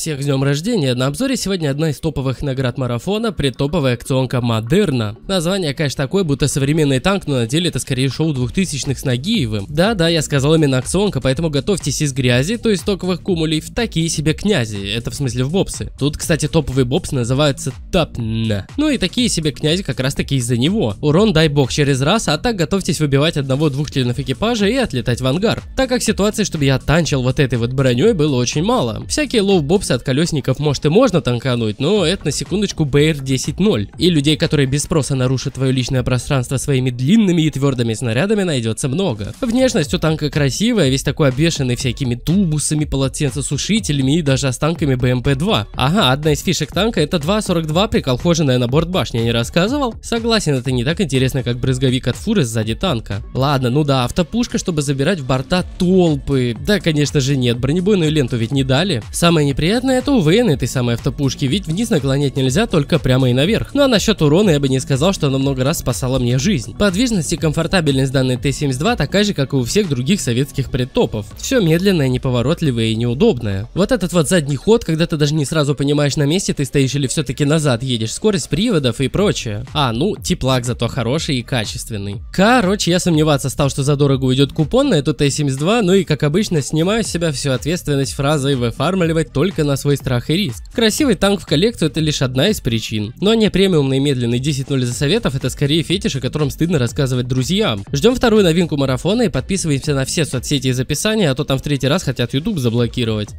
Всех с днем рождения! На обзоре сегодня одна из топовых наград марафона, предтоповая акционка Модерна. Название, конечно, такое, будто современный танк, но на деле это скорее шоу 2000-х с Нагиевым. Да-да, я сказал именно акционка, поэтому готовьтесь из грязи, то есть токовых кумулей, в такие себе князи, это в смысле в бобсы. Тут, кстати, топовый бобс называется Тапна. Ну и такие себе князи как раз таки из-за него. Урон дай бог через раз, а так готовьтесь выбивать одного-двух членов экипажа и отлетать в ангар. Так как ситуации, чтобы я танчил вот этой вот броней, было очень мало. Всякие лоу-бобсы колес, от колесников может и можно танкануть, но это на секундочку бр 100 И людей, которые без спроса нарушат твое личное пространство своими длинными и твердыми снарядами, найдется много. Внешность у танка красивая, весь такой обвешанный всякими тубусами, полотенцесушителями и даже останками БМП-2. Эм ага, одна из фишек танка это 2.42, приколхоженная на борт башни, я не рассказывал? Согласен, это не так интересно, как брызговик от фуры сзади танка. Ладно, ну да, автопушка, чтобы забирать в борта толпы. Да, конечно же нет, бронебойную ленту ведь не дали. Самое неприятное на это УВН этой самой автопушки, ведь вниз наклонять нельзя, только прямо и наверх. Ну а насчет урона я бы не сказал, что она много раз спасала мне жизнь. Подвижность и комфортабельность данной Т-72 такая же, как и у всех других советских предтопов. Все медленное, неповоротливое и неудобное. Вот этот вот задний ход, когда ты даже не сразу понимаешь на месте ты стоишь или все-таки назад едешь, скорость приводов и прочее. А, ну, теплак зато хороший и качественный. Короче, я сомневаться стал, что за задорого уйдет купон на эту Т-72, ну и как обычно снимаю с себя всю ответственность фразой «выфармливать только на на свой страх и риск. Красивый танк в коллекцию это лишь одна из причин. Но ну, а не премиумный медленный 0 за советов это скорее фетиш, о котором стыдно рассказывать друзьям. Ждем вторую новинку марафона и подписываемся на все соцсети из описания, а то там в третий раз хотят YouTube заблокировать.